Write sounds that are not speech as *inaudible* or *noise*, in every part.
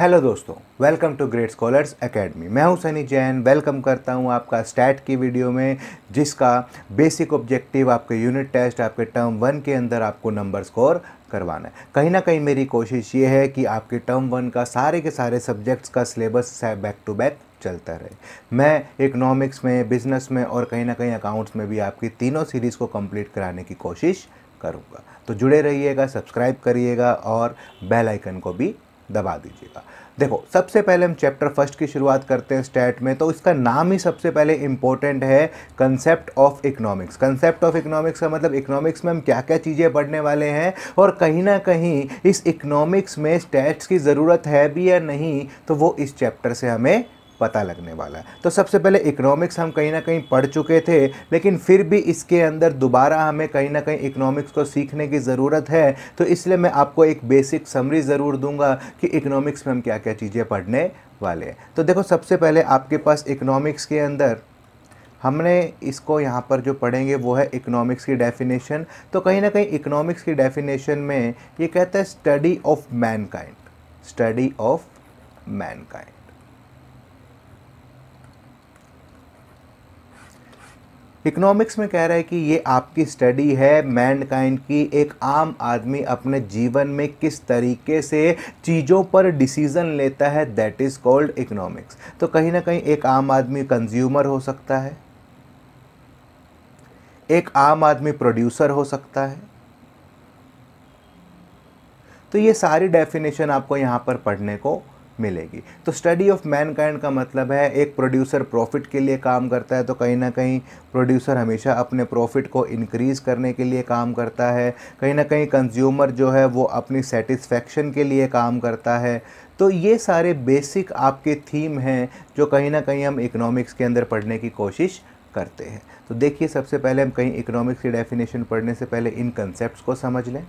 Hello दोस्तों welcome to great scholars academy मैं हूं सनी जैन वेलकम करता हूं आपका स्टैट की वीडियो में जिसका बेसिक ऑब्जेक्टिव आपके यूनिट टेस्ट आपके टर्म वन के अंदर आपको नंबर स्कोर करवाना है कहीं ना कहीं मेरी कोशिश ये है कि आपके टर्म वन का सारे के सारे सब्जेक्ट्स का सिलेबस बैक टू बैक चलता रहे मैं इकनॉमिक्स में बिज़नेस में और कहीं ना कहीं अकाउंट्स में भी आपकी तीनों सीरीज़ को कंप्लीट कराने की कोशिश करूँगा तो जुड़े रहिएगा सब्सक्राइब करिएगा और बेल आइकन को भी दबा दीजिएगा देखो सबसे पहले हम चैप्टर फर्स्ट की शुरुआत करते हैं स्टैट में तो इसका नाम ही सबसे पहले इम्पोर्टेंट है concept of economics concept of economics का मतलब इकोनॉमिक्स में हम क्या क्या चीज़ें पढ़ने वाले हैं और कहीं ना कहीं इस इकोनॉमिक्स में स्टैट्स की ज़रूरत है भी या नहीं तो वो इस चैप्टर से हमें पता लगने वाला है तो सबसे पहले इकोनॉमिक्स हम कहीं ना कहीं पढ़ चुके थे लेकिन फिर भी इसके अंदर दोबारा हमें कहीं ना कहीं इकोनॉमिक्स को सीखने की ज़रूरत है तो इसलिए मैं आपको एक बेसिक समरी ज़रूर दूंगा कि इकोनॉमिक्स में हम क्या क्या चीज़ें पढ़ने वाले हैं तो देखो सबसे पहले आपके पास इकोनॉमिक्स के अंदर हमने इसको यहाँ पर जो पढ़ेंगे वो है इकोनॉमिक्स की डेफिनेशन तो कहीं ना कहीं इकोनॉमिक्स की डेफिनेशन में ये कहता है study of mankind study of mankind economics में कह रहा है कि ये आपकी स्टडी है मैनकाइंड की एक आम आदमी अपने जीवन में किस तरीके से चीज़ों पर डिसीज़न लेता है दैट इज़ कॉल्ड इकोनॉमिक्स तो कहीं ना कहीं एक आम आदमी कंज्यूमर हो सकता है एक आम आदमी प्रोड्यूसर हो सकता है तो ये सारी डेफिनेशन आपको यहाँ पर पढ़ने को मिलेगी तो स्टडी ऑफ मैनकाइंड का मतलब है एक प्रोड्यूसर प्रॉफिट के लिए काम करता है तो कहीं ना कहीं प्रोड्यूसर हमेशा अपने प्रॉफिट को इनक्रीज़ करने के लिए काम करता है कहीं ना कहीं कंज्यूमर जो है वो अपनी सेटिस्फेक्शन के लिए काम करता है तो ये सारे बेसिक आपके थीम हैं जो कहीं ना कहीं हम इकोनॉमिक्स के अंदर पढ़ने की कोशिश करते हैं तो देखिए सबसे पहले हम कहीं इकोनॉमिक्स की डेफिनेशन पढ़ने से पहले इन कंसेप्ट को समझ लें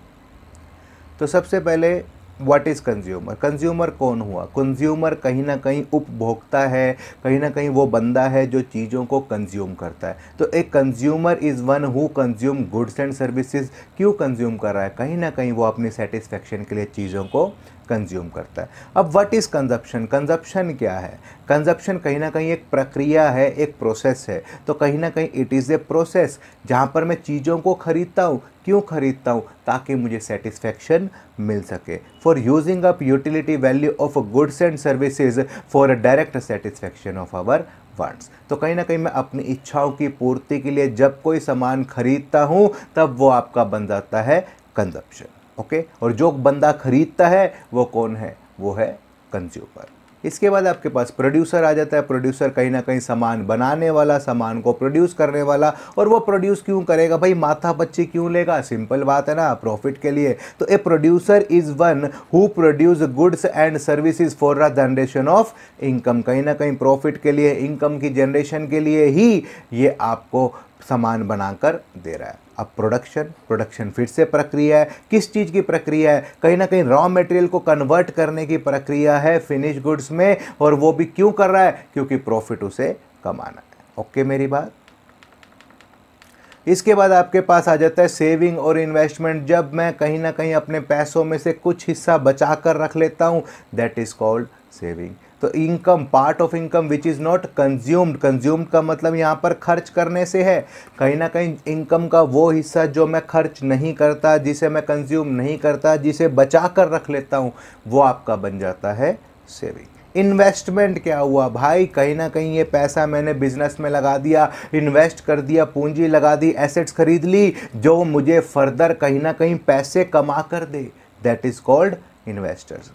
तो सबसे पहले व्हाट इज़ कंज्यूमर कंज्यूमर कौन हुआ कंज्यूमर कहीं ना कहीं उपभोक्ता है कहीं ना कहीं वो बंदा है जो चीज़ों को कंज्यूम करता है तो एक consumer is one who consume goods and services क्यों कंज्यूम कर रहा है कहीं ना कहीं वो अपनी सेटिस्फेक्शन के लिए चीज़ों को कंज्यूम करता है अब व्हाट इज़ कंजप्शन कंजप्शन क्या है कंजप्शन कहीं ना कहीं एक प्रक्रिया है एक प्रोसेस है तो कहीं ना कहीं इट इज़ ए प्रोसेस जहाँ पर मैं चीज़ों को ख़रीदता हूँ क्यों ख़रीदता हूँ ताकि मुझे सेटिस्फैक्शन मिल सके for using up utility value of goods and services for a direct satisfaction of our wants तो कहीं ना कहीं मैं अपनी इच्छाओं की पूर्ति के लिए जब कोई सामान खरीदता हूँ तब वो आपका बन जाता है कंजप्शन ओके और जो बंदा खरीदता है वो कौन है वो है कंज्यूमर इसके बाद आपके पास प्रोड्यूसर आ जाता है प्रोड्यूसर कहीं ना कहीं सामान बनाने वाला सामान को प्रोड्यूस करने वाला और वो प्रोड्यूस क्यों करेगा भाई माथा बच्चे क्यों लेगा सिंपल बात है ना प्रॉफिट के लिए तो a producer is one who produce goods and services for the generation of income कहीं ना कहीं प्रॉफिट के लिए इनकम की जनरेशन के लिए ही ये आपको सामान बनाकर दे रहा है अब प्रोडक्शन प्रोडक्शन फिर से प्रक्रिया है किस चीज़ की प्रक्रिया है कहीं ना कहीं रॉ मटेरियल को कन्वर्ट करने की प्रक्रिया है फिनिश गुड्स में और वो भी क्यों कर रहा है क्योंकि प्रॉफिट उसे कमाना है ओके मेरी बात इसके बाद आपके पास आ जाता है सेविंग और इन्वेस्टमेंट जब मैं कहीं ना कहीं अपने पैसों में से कुछ हिस्सा बचा कर रख लेता हूँ दैट इज़ कॉल्ड सेविंग तो income part of income which is not consumed consumed का मतलब यहाँ पर खर्च करने से है कहीं ना कहीं इनकम का वो हिस्सा जो मैं खर्च नहीं करता जिसे मैं कंज्यूम नहीं करता जिसे बचा कर रख लेता हूँ वो आपका बन जाता है सेविंग इन्वेस्टमेंट क्या हुआ भाई कहीं ना कहीं ये पैसा मैंने बिजनेस में लगा दिया इन्वेस्ट कर दिया पूंजी लगा दी एसेट्स खरीद ली जो मुझे फर्दर कहीं ना कहीं पैसे कमा कर दे that is called investors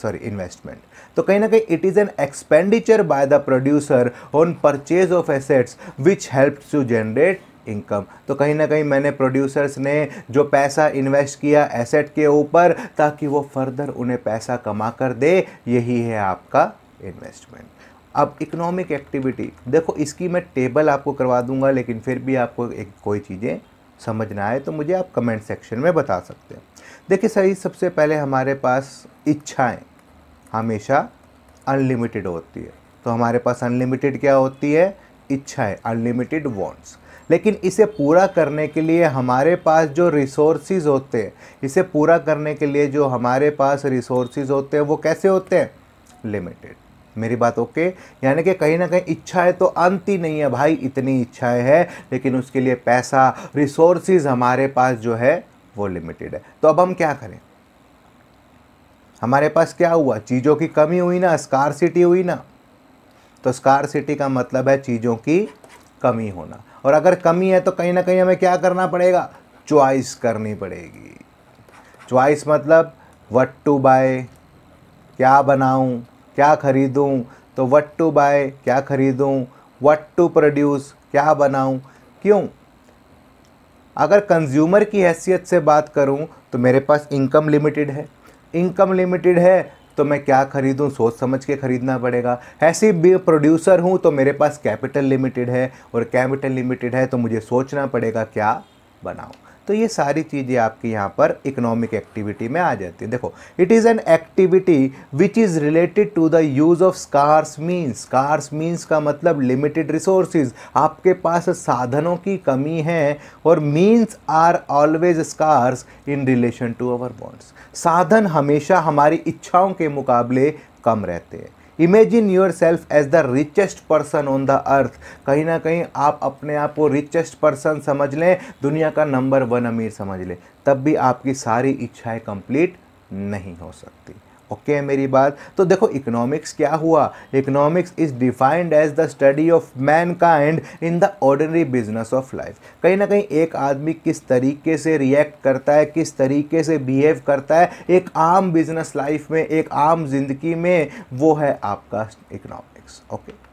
sorry investment तो कहीं ना कहीं it is an expenditure by the producer on purchase of assets which help to generate income तो कहीं ना कहीं मैंने प्रोड्यूसर्स ने जो पैसा इन्वेस्ट किया एसेट के ऊपर ताकि वो फर्दर उन्हें पैसा कमा कर दे यही है आपका इन्वेस्टमेंट अब इकोनॉमिक एक्टिविटी देखो इसकी मैं टेबल आपको करवा दूंगा लेकिन फिर भी आपको एक कोई चीज़ें समझ ना आए तो मुझे आप कमेंट सेक्शन में बता सकते हैं देखिए सही सबसे पहले हमारे पास इच्छाएं हमेशा अनलिमिटेड होती है तो हमारे पास अनलिमिटेड क्या होती है इच्छाएं अनलिमिटेड वॉन्ट्स लेकिन इसे पूरा करने के लिए हमारे पास जो रिसोर्सेज होते हैं इसे पूरा करने के लिए जो हमारे पास रिसोर्सेज होते हैं वो कैसे होते हैं लिमिटेड मेरी बात ओके यानी कि कहीं ना कहीं इच्छाएं तो अंत ही नहीं है भाई इतनी इच्छाएं हैं लेकिन उसके लिए पैसा रिसोर्सेज हमारे पास जो है वो लिमिटेड है तो अब हम क्या करें हमारे पास क्या हुआ चीज़ों की कमी हुई ना सिटी हुई ना तो सिटी का मतलब है चीज़ों की कमी होना और अगर कमी है तो कहीं ना कहीं हमें क्या करना पड़ेगा च्वाइस करनी पड़ेगी चॉइस मतलब वट टू बाय क्या बनाऊं क्या खरीदूं तो वट टू बाय क्या खरीदूं वट टू प्रोड्यूस क्या बनाऊं क्यों अगर कंज्यूमर की हैसियत से बात करूँ तो मेरे पास इनकम लिमिटेड है इनकम लिमिटेड है तो मैं क्या खरीदूं सोच समझ के ख़रीदना पड़ेगा ऐसे भी प्रोड्यूसर हूं तो मेरे पास कैपिटल लिमिटेड है और कैपिटल लिमिटेड है तो मुझे सोचना पड़ेगा क्या बनाऊं तो ये सारी चीज़ें आपकी यहाँ पर इकोनॉमिक एक्टिविटी में आ जाती है देखो it is an activity which is related to the use of scarce means scarce means का मतलब लिमिटेड रिसोर्सिस आपके पास साधनों की कमी है और means are always scarce in relation to our wants साधन हमेशा हमारी इच्छाओं के मुकाबले कम रहते हैं imagine yourself as the richest person on the earth कहीं ना कहीं आप अपने आप को रिचेस्ट पर्सन समझ लें दुनिया का नंबर वन अमीर समझ लें तब भी आपकी सारी इच्छाएं कंप्लीट नहीं हो सकती ओके okay, मेरी बात तो देखो इकोनॉमिक्स क्या हुआ economics is defined as the study of mankind in the ordinary business of life कहीं ना कहीं एक आदमी किस तरीके से रिएक्ट करता है किस तरीके से बिहेव करता है एक आम बिजनेस लाइफ में एक आम जिंदगी में वो है आपका इकोनॉमिक्स ओके okay?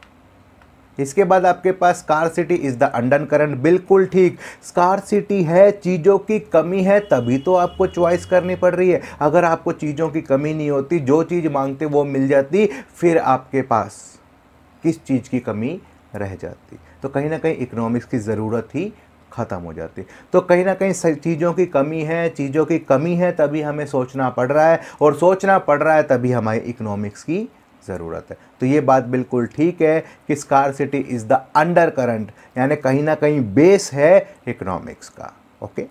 इसके बाद आपके पास scarcity is the undercurrent बिल्कुल ठीक स्कार सिटी है चीज़ों की कमी है तभी तो आपको चॉइस करनी पड़ रही है अगर आपको चीज़ों की कमी नहीं होती जो चीज़ मांगते वो मिल जाती फिर आपके पास किस चीज़ की कमी रह जाती तो कहीं ना कहीं इकोनॉमिक्स की ज़रूरत ही ख़त्म हो जाती तो कहीं ना कहीं चीज़ों की कमी है चीज़ों की कमी है तभी हमें सोचना पड़ रहा है और सोचना पड़ रहा है तभी हमारी इकोनॉमिक्स की ज़रूरत है तो ये बात बिल्कुल ठीक है कि scarcity is the undercurrent यानी कहीं ना कहीं बेस है इकोनॉमिक्स का ओके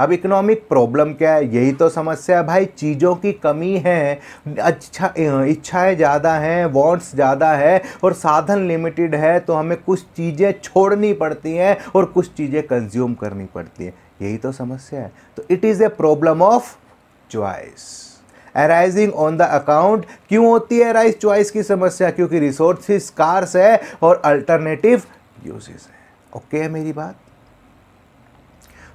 अब इकोनॉमिक प्रॉब्लम क्या है यही तो समस्या है भाई चीज़ों की कमी है अच्छा इच्छाएं ज़्यादा हैं वांट्स ज़्यादा है और साधन लिमिटेड है तो हमें कुछ चीज़ें छोड़नी पड़ती हैं और कुछ चीज़ें कंज्यूम करनी पड़ती हैं यही तो समस्या है तो it is a problem of choice arising on the account क्यों होती है अराइज चॉइस की समस्या क्योंकि रिसोर्सिस कार्स है और अल्टरनेटिव यूजेस है ओके है मेरी बात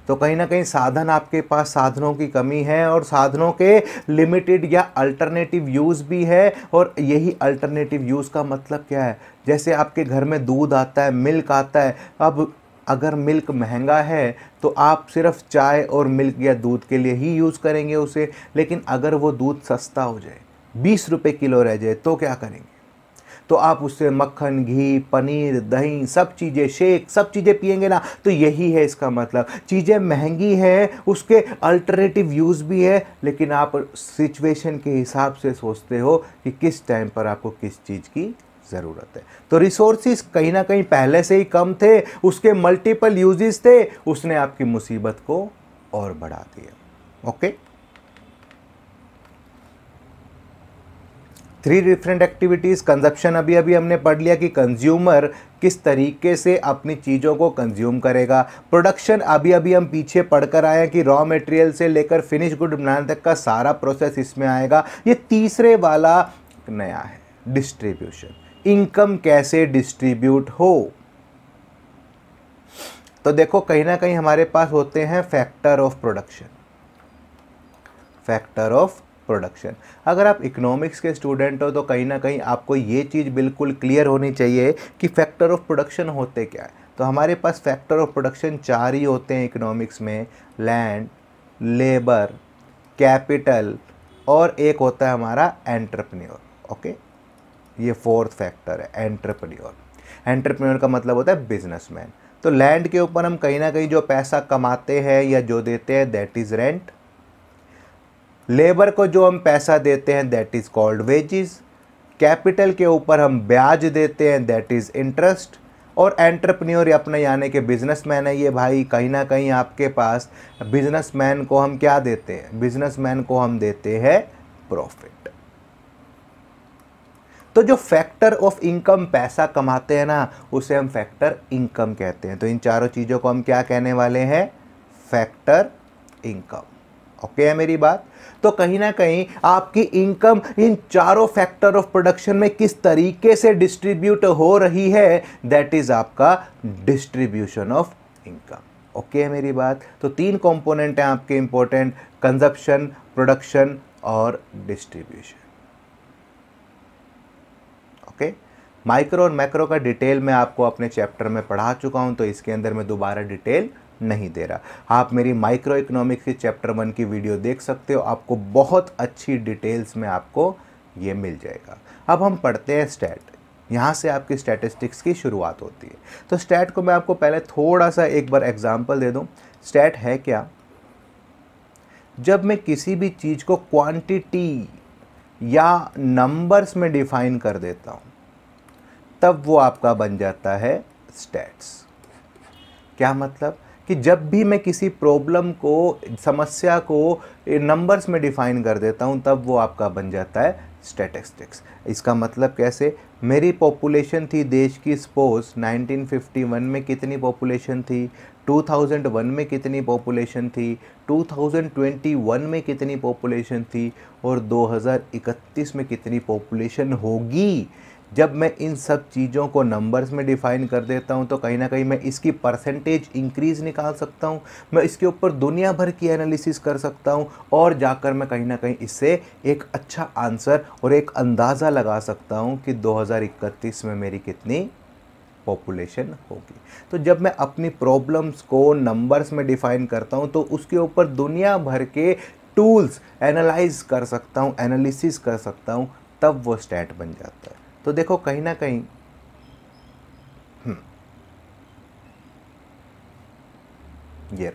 तो कहीं ना कहीं साधन आपके पास साधनों की कमी है और साधनों के लिमिटेड या अल्टरनेटिव यूज़ भी है और यही अल्टरनेटिव यूज़ का मतलब क्या है जैसे आपके घर में दूध आता है मिल्क आता है अब अगर मिल्क महंगा है तो आप सिर्फ चाय और मिल्क या दूध के लिए ही यूज़ करेंगे उसे लेकिन अगर वो दूध सस्ता हो जाए बीस रुपये किलो रह जाए तो क्या करेंगे तो आप उससे मक्खन घी पनीर दही सब चीज़ें शेक सब चीज़ें पियेंगे ना तो यही है इसका मतलब चीज़ें महंगी है उसके अल्टरनेटिव यूज़ भी है लेकिन आप सिचुएशन के हिसाब से सोचते हो कि किस टाइम पर आपको किस चीज़ की ज़रूरत है तो रिसोर्सिस कहीं ना कहीं पहले से ही कम थे उसके मल्टीपल यूजेस थे उसने आपकी मुसीबत को और बढ़ा दिया okay three different activities consumption अभी अभी हमने पढ़ लिया कि कंज्यूमर किस तरीके से अपनी चीज़ों को कंज्यूम करेगा प्रोडक्शन अभी अभी हम पीछे पढ़कर कर आए हैं कि रॉ मटेरियल से लेकर फिनिश गुड बनाने तक का सारा प्रोसेस इसमें आएगा ये तीसरे वाला नया है डिस्ट्रीब्यूशन इनकम कैसे डिस्ट्रीब्यूट हो तो देखो कहीं ना कहीं हमारे पास होते हैं factor of production factor of production अगर आप इकोनॉमिक्स के स्टूडेंट हो तो कहीं ना कहीं आपको ये चीज़ बिल्कुल क्लियर होनी चाहिए कि फैक्टर ऑफ प्रोडक्शन होते क्या है तो हमारे पास फैक्टर ऑफ प्रोडक्शन चार ही होते हैं इकोनॉमिक्स में लैंड लेबर कैपिटल और एक होता है हमारा एंटरप्रेन्योर ओके ये फोर्थ फैक्टर है एंटरप्रेन्योर एंटरप्रेन्योर का मतलब होता है बिजनेसमैन तो लैंड के ऊपर हम कहीं ना कहीं जो पैसा कमाते हैं या जो देते हैं दैट इज़ रेंट लेबर को जो हम पैसा देते हैं that is called wages capital के ऊपर हम ब्याज देते हैं दैट इज़ इंटरेस्ट और एंटरप्रेन्योर अपने यानी कि बिजनेसमैन है ये भाई कहीं ना कहीं आपके पास बिजनेसमैन को हम क्या देते हैं बिजनेसमैन को हम देते हैं प्रॉफिट तो जो फैक्टर ऑफ इनकम पैसा कमाते हैं ना उसे हम फैक्टर इनकम कहते हैं तो इन चारों चीज़ों को हम क्या कहने वाले हैं फैक्टर इनकम ओके है मेरी बात तो कहीं ना कहीं आपकी इनकम इन चारों फैक्टर ऑफ प्रोडक्शन में किस तरीके से डिस्ट्रीब्यूट हो रही है दैट इज़ आपका डिस्ट्रीब्यूशन ऑफ इनकम ओके है मेरी बात तो तीन कंपोनेंट हैं आपके इंपॉर्टेंट कंजप्शन प्रोडक्शन और डिस्ट्रीब्यूशन माइक्रो और मैक्रो का डिटेल मैं आपको अपने चैप्टर में पढ़ा चुका हूँ तो इसके अंदर मैं दोबारा डिटेल नहीं दे रहा आप मेरी माइक्रो इकोनॉमिक्स की चैप्टर वन की वीडियो देख सकते हो आपको बहुत अच्छी डिटेल्स में आपको ये मिल जाएगा अब हम पढ़ते हैं स्टैट यहाँ से आपकी स्टैटिस्टिक्स की शुरुआत होती है तो स्टैट को मैं आपको पहले थोड़ा सा एक बार एग्जाम्पल दे दूँ स्टैट है क्या जब मैं किसी भी चीज़ को क्वांटिटी या नंबर्स में डिफाइन कर देता हूँ तब वो आपका बन जाता है स्टैट्स क्या मतलब कि जब भी मैं किसी प्रॉब्लम को समस्या को नंबर्स में डिफाइन कर देता हूँ तब वो आपका बन जाता है स्टेटिस्टिक्स इसका मतलब कैसे मेरी पॉपुलेशन थी देश की स्पोज 1951 में कितनी पॉपुलेशन थी 2001 में कितनी पॉपुलेशन थी 2021 में कितनी पॉपुलेशन थी और 2031 में कितनी पॉपुलेशन होगी जब मैं इन सब चीज़ों को नंबर्स में डिफ़ाइन कर देता हूँ तो कहीं ना कहीं मैं इसकी परसेंटेज इंक्रीज़ निकाल सकता हूँ मैं इसके ऊपर दुनिया भर की एनालिसिस कर सकता हूँ और जाकर मैं कहीं ना कहीं इससे एक अच्छा आंसर और एक अंदाज़ा लगा सकता हूँ कि 2031 में मेरी कितनी पॉपुलेशन होगी तो जब मैं अपनी प्रॉब्लम्स को नंबर्स में डिफ़ाइन करता हूँ तो उसके ऊपर दुनिया भर के टूल्स एनालाइज कर सकता हूँ एनालिसिस कर सकता हूँ तब वो स्टैट बन जाता है तो देखो कहीं ना कहीं हम्म, ये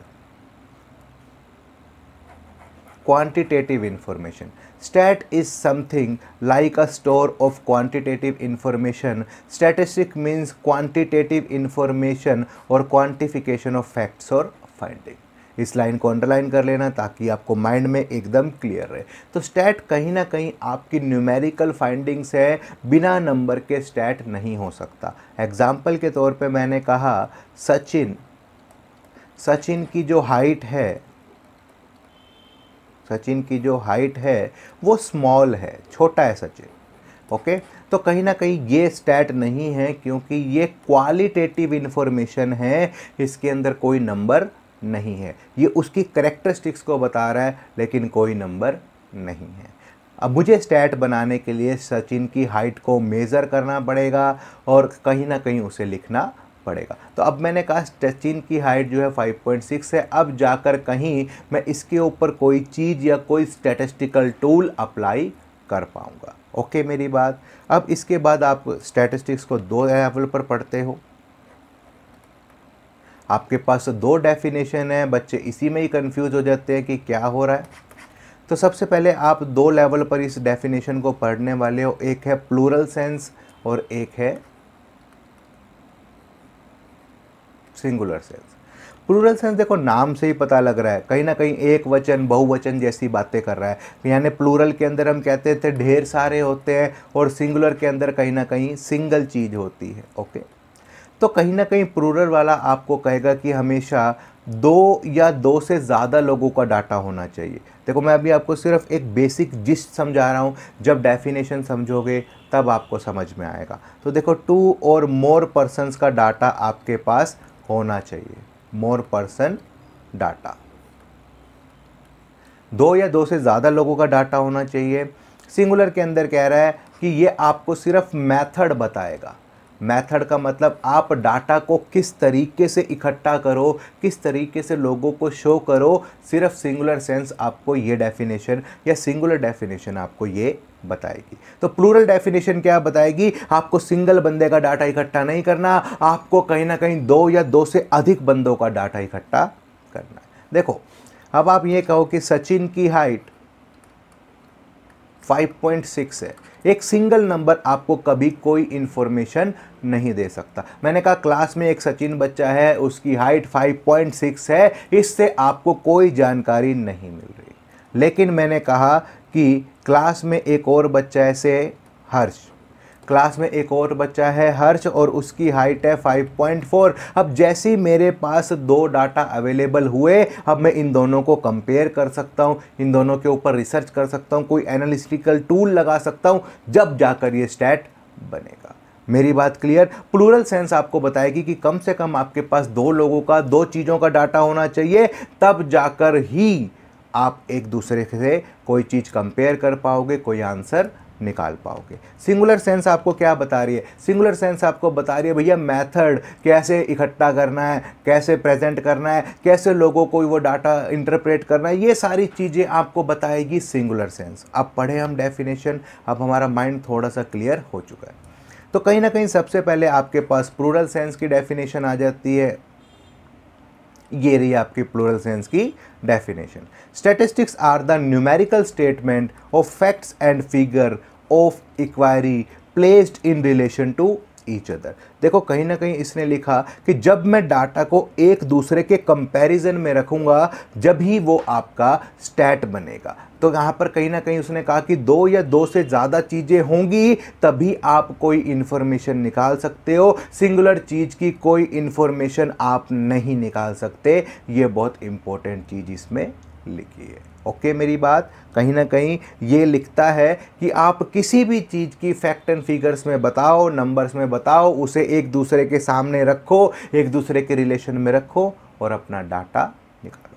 quantitative information stat is something like a store of quantitative information statistic means quantitative information और क्वांटिफिकेशन ऑफ फैक्ट्स और फाइंडिंग इस लाइन को अंडरलाइन कर लेना ताकि आपको माइंड में एकदम क्लियर रहे तो स्टैट कहीं ना कहीं आपकी न्यूमेरिकल फाइंडिंग्स है बिना नंबर के स्टैट नहीं हो सकता एग्ज़ाम्पल के तौर पर मैंने कहा सचिन सचिन की जो हाइट है सचिन की जो हाइट है वो स्मॉल है छोटा है सचिन ओके तो कहीं ना कहीं ये स्टैट नहीं है क्योंकि ये क्वालिटेटिव इन्फॉर्मेशन है इसके अंदर कोई नंबर नहीं है ये उसकी करेक्टरिस्टिक्स को बता रहा है लेकिन कोई नंबर नहीं है अब मुझे स्टैट बनाने के लिए सचिन की हाइट को मेज़र करना पड़ेगा और कहीं ना कहीं उसे लिखना पड़ेगा तो अब मैंने कहा सचिन की हाइट जो है 5.6 है अब जाकर कहीं मैं इसके ऊपर कोई चीज़ या कोई स्टैटिस्टिकल टूल अप्लाई कर पाऊँगा ओके मेरी बात अब इसके बाद आप स्टैटिस्टिक्स को दो लेवल पर पढ़ते हो आपके पास दो डेफिनेशन है बच्चे इसी में ही कंफ्यूज हो जाते हैं कि क्या हो रहा है तो सबसे पहले आप दो लेवल पर इस डेफिनेशन को पढ़ने वाले हो एक है प्लूरल सेंस और एक है सिंगुलर सेंस प्लूरल सेंस देखो नाम से ही पता लग रहा है कहीं ना कहीं एक वचन बहुवचन जैसी बातें कर रहा है यानी प्लूरल के अंदर हम कहते थे ढेर सारे होते हैं और सिंगुलर के अंदर कहीं ना कहीं सिंगल चीज़ होती है ओके तो कहीं ना कहीं प्रूरल वाला आपको कहेगा कि हमेशा दो या दो से ज़्यादा लोगों का डाटा होना चाहिए देखो मैं अभी आपको सिर्फ एक बेसिक जिस्ट समझा रहा हूँ जब डेफिनेशन समझोगे तब आपको समझ में आएगा तो देखो टू और मोर पर्सनस का डाटा आपके पास होना चाहिए मोर पर्सन डाटा दो या दो से ज़्यादा लोगों का डाटा होना चाहिए सिंगुलर के अंदर कह रहा है कि ये आपको सिर्फ मेथड बताएगा मेथड का मतलब आप डाटा को किस तरीके से इकट्ठा करो किस तरीके से लोगों को शो करो सिर्फ सिंगुलर सेंस आपको ये डेफिनेशन या सिंगुलर डेफिनेशन आपको ये बताएगी तो प्लूरल डेफिनेशन क्या बताएगी आपको सिंगल बंदे का डाटा इकट्ठा नहीं करना आपको कहीं ना कहीं दो या दो से अधिक बंदों का डाटा इकट्ठा करना है देखो अब आप ये कहो कि सचिन की हाइट 5.6 है एक सिंगल नंबर आपको कभी कोई इन्फॉर्मेशन नहीं दे सकता मैंने कहा क्लास में एक सचिन बच्चा है उसकी हाइट 5.6 है इससे आपको कोई जानकारी नहीं मिल रही लेकिन मैंने कहा कि क्लास में एक और बच्चा ऐसे हर्ष क्लास में एक और बच्चा है हर्ष और उसकी हाइट है 5.4 अब जैसे ही मेरे पास दो डाटा अवेलेबल हुए अब मैं इन दोनों को कंपेयर कर सकता हूँ इन दोनों के ऊपर रिसर्च कर सकता हूँ कोई एनालिस्टिकल टूल लगा सकता हूँ जब जाकर ये स्टैट बनेगा मेरी बात क्लियर प्लूरल सेंस आपको बताएगी कि कम से कम आपके पास दो लोगों का दो चीज़ों का डाटा होना चाहिए तब जाकर ही आप एक दूसरे से कोई चीज़ कंपेयर कर पाओगे कोई आंसर निकाल पाओगे सिंगुलर सेंस आपको क्या बता रही है सिंगुलर सेंस आपको बता रही है भैया मेथड कैसे इकट्ठा करना है कैसे प्रेजेंट करना है कैसे लोगों को वो डाटा इंटरप्रेट करना है ये सारी चीज़ें आपको बताएगी सिंगुलर सेंस अब पढ़े हम डेफिनेशन अब हमारा माइंड थोड़ा सा क्लियर हो चुका है तो कहीं ना कहीं सबसे पहले आपके पास प्रूरल सेंस की डेफिनेशन आ जाती है ये रही आपकी प्लूरल सेंस की definition statistics are the numerical statement of facts and figure of enquiry placed in relation to each other देखो कहीं ना कहीं इसने लिखा कि जब मैं डाटा को एक दूसरे के कंपैरिजन में रखूंगा जब ही वो आपका स्टैट बनेगा तो यहाँ पर कहीं ना कहीं उसने कहा कि दो या दो से ज़्यादा चीज़ें होंगी तभी आप कोई इन्फॉर्मेशन निकाल सकते हो सिंगुलर चीज़ की कोई इन्फॉर्मेशन आप नहीं निकाल सकते ये बहुत इंपॉर्टेंट चीज़ इसमें लिखी है ओके मेरी बात कहीं ना कहीं ये लिखता है कि आप किसी भी चीज़ की फैक्ट एंड फिगर्स में बताओ नंबर्स में बताओ उसे एक दूसरे के सामने रखो एक दूसरे के रिलेशन में रखो और अपना डाटा निकालो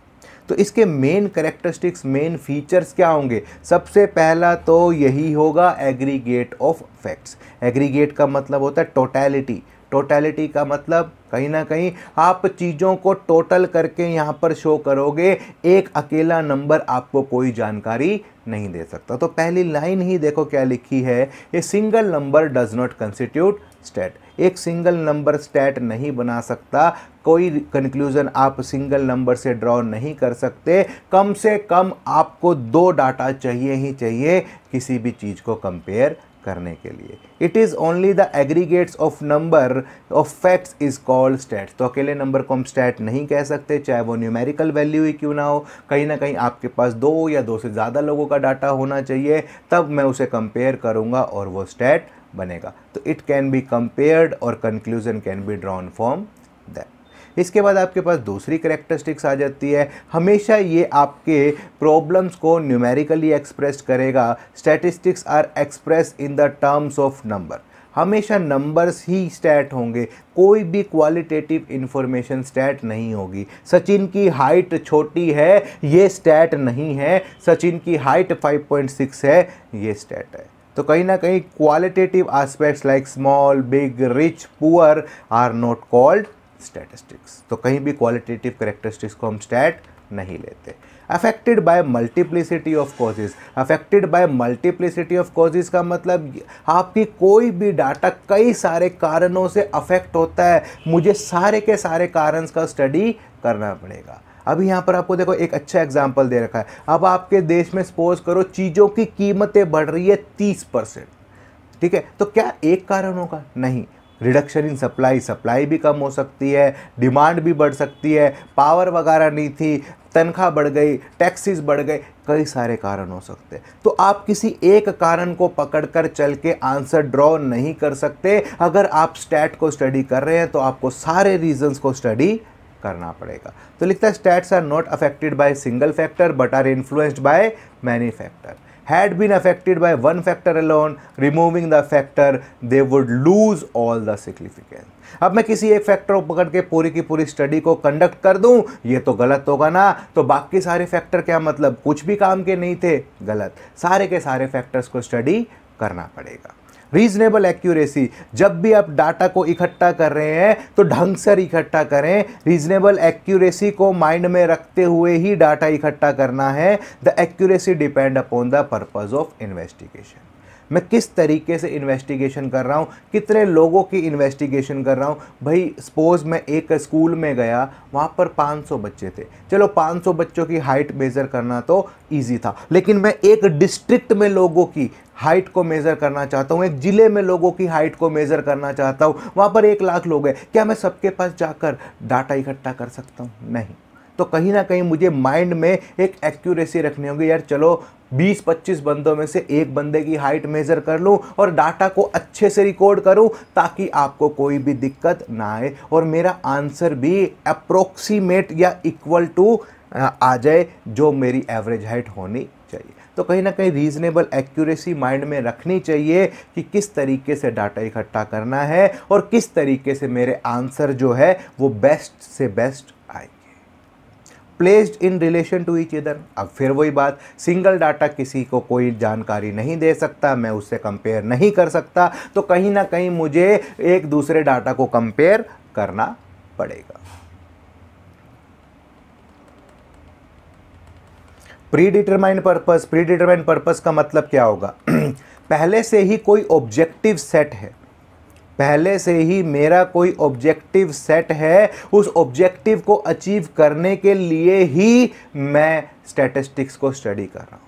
तो इसके मेन करेक्टरिस्टिक्स मेन फीचर्स क्या होंगे सबसे पहला तो यही होगा एग्रीगेट ऑफ फैक्ट्स एग्रीगेट का मतलब होता है टोटैलिटी टोटलिटी का मतलब कहीं ना कहीं आप चीज़ों को टोटल करके यहाँ पर शो करोगे एक अकेला नंबर आपको कोई जानकारी नहीं दे सकता तो पहली लाइन ही देखो क्या लिखी है a single number does not constitute stat एक सिंगल नंबर स्टेट नहीं बना सकता कोई कंक्लूज़न आप सिंगल नंबर से ड्रॉ नहीं कर सकते कम से कम आपको दो डाटा चाहिए ही चाहिए किसी भी चीज़ को कंपेयर करने के लिए it is only the aggregates of number of facts is called stats तो अकेले नंबर को हम स्टैट नहीं कह सकते चाहे वो न्यूमेरिकल वैल्यू ही क्यों ना हो कहीं ना कहीं आपके पास दो या दो से ज़्यादा लोगों का डाटा होना चाहिए तब मैं उसे कंपेयर करूँगा और वो स्टैट बनेगा तो इट कैन बी कंपेयर्ड और conclusion can be drawn from that इसके बाद आपके पास दूसरी करेक्टरिस्टिक्स आ जाती है हमेशा ये आपके प्रॉब्लम्स को न्यूमेरिकली एक्सप्रेस करेगा statistics are express in the terms of number हमेशा नंबर्स ही स्टैट होंगे कोई भी क्वालिटेटिव इन्फॉर्मेशन स्टैट नहीं होगी सचिन की हाइट छोटी है ये स्टैट नहीं है सचिन की हाइट 5.6 है ये स्टैट है तो कहीं ना कहीं qualitative aspects like small big rich poor are not called statistics तो कहीं भी क्वालिटेटिव करेक्टरिस्टिक्स को हम स्टैट नहीं लेते affected by multiplicity of causes affected by multiplicity of causes का मतलब आपकी कोई भी डाटा कई सारे कारणों से अफेक्ट होता है मुझे सारे के सारे कारण का स्टडी करना पड़ेगा अभी यहाँ पर आपको देखो एक अच्छा एग्जाम्पल दे रखा है अब आपके देश में सपोज करो चीज़ों की कीमतें बढ़ रही है तीस परसेंट ठीक है तो क्या एक कारण होगा नहीं रिडक्शन इन सप्लाई सप्लाई भी कम हो सकती है डिमांड भी बढ़ सकती है पावर वगैरह नहीं थी तनख्वाह बढ़ गई टैक्सेस बढ़ गए कई सारे कारण हो सकते हैं तो आप किसी एक कारण को पकड़कर चल के आंसर ड्रॉ नहीं कर सकते अगर आप स्टैट को स्टडी कर रहे हैं तो आपको सारे रीजंस को स्टडी करना पड़ेगा तो लिखता है stats are not affected by single factor but are influenced by many factor had been affected by one factor alone, removing the factor, they would lose all the significance. अब मैं किसी एक फैक्टर को पकड़ के पूरी की पूरी स्टडी को कंडक्ट कर दूं ये तो गलत होगा ना तो बाकी सारे फैक्टर क्या मतलब कुछ भी काम के नहीं थे गलत सारे के सारे फैक्टर्स को स्टडी करना पड़ेगा रीजनेबल एक्यूरेसी जब भी आप डाटा को इकट्ठा कर रहे हैं तो ढंग से इकट्ठा करें रीजनेबल एक्यूरेसी को माइंड में रखते हुए ही डाटा इकट्ठा करना है the accuracy depend upon the purpose of investigation मैं किस तरीके से इन्वेस्टिगेशन कर रहा हूँ कितने लोगों की इन्वेस्टिगेशन कर रहा हूँ भाई सपोज़ मैं एक स्कूल में गया वहाँ पर 500 बच्चे थे चलो 500 बच्चों की हाइट मेज़र करना तो ईजी था लेकिन मैं एक डिस्ट्रिक्ट में लोगों की हाइट को मेज़र करना चाहता हूँ एक ज़िले में लोगों की हाइट को मेज़र करना चाहता हूँ वहाँ पर एक लाख लोग हैं क्या मैं सबके पास जाकर डाटा इकट्ठा कर सकता हूँ नहीं तो कहीं ना कहीं मुझे माइंड में एक एक्यूरेसी रखनी होगी यार चलो 20-25 बंदों में से एक बंदे की हाइट मेज़र कर लूँ और डाटा को अच्छे से रिकॉर्ड करूँ ताकि आपको कोई भी दिक्कत ना आए और मेरा आंसर भी अप्रोक्सीमेट या इक्वल टू आ जाए जो मेरी एवरेज हाइट होनी चाहिए तो कहीं ना कहीं रीज़नेबल एक्यूरेसी माइंड में रखनी चाहिए कि किस तरीके से डाटा इकट्ठा करना है और किस तरीके से मेरे आंसर जो है वो बेस्ट से best placed in relation to each other अब फिर वही बात सिंगल डाटा किसी को कोई जानकारी नहीं दे सकता मैं उससे कंपेयर नहीं कर सकता तो कहीं ना कहीं मुझे एक दूसरे डाटा को कंपेयर करना पड़ेगा predetermined purpose predetermined purpose का मतलब क्या होगा *clears throat* पहले से ही कोई ऑब्जेक्टिव सेट है पहले से ही मेरा कोई ऑब्जेक्टिव सेट है उस ऑब्जेक्टिव को अचीव करने के लिए ही मैं स्टैटिस्टिक्स को स्टडी कर रहा हूँ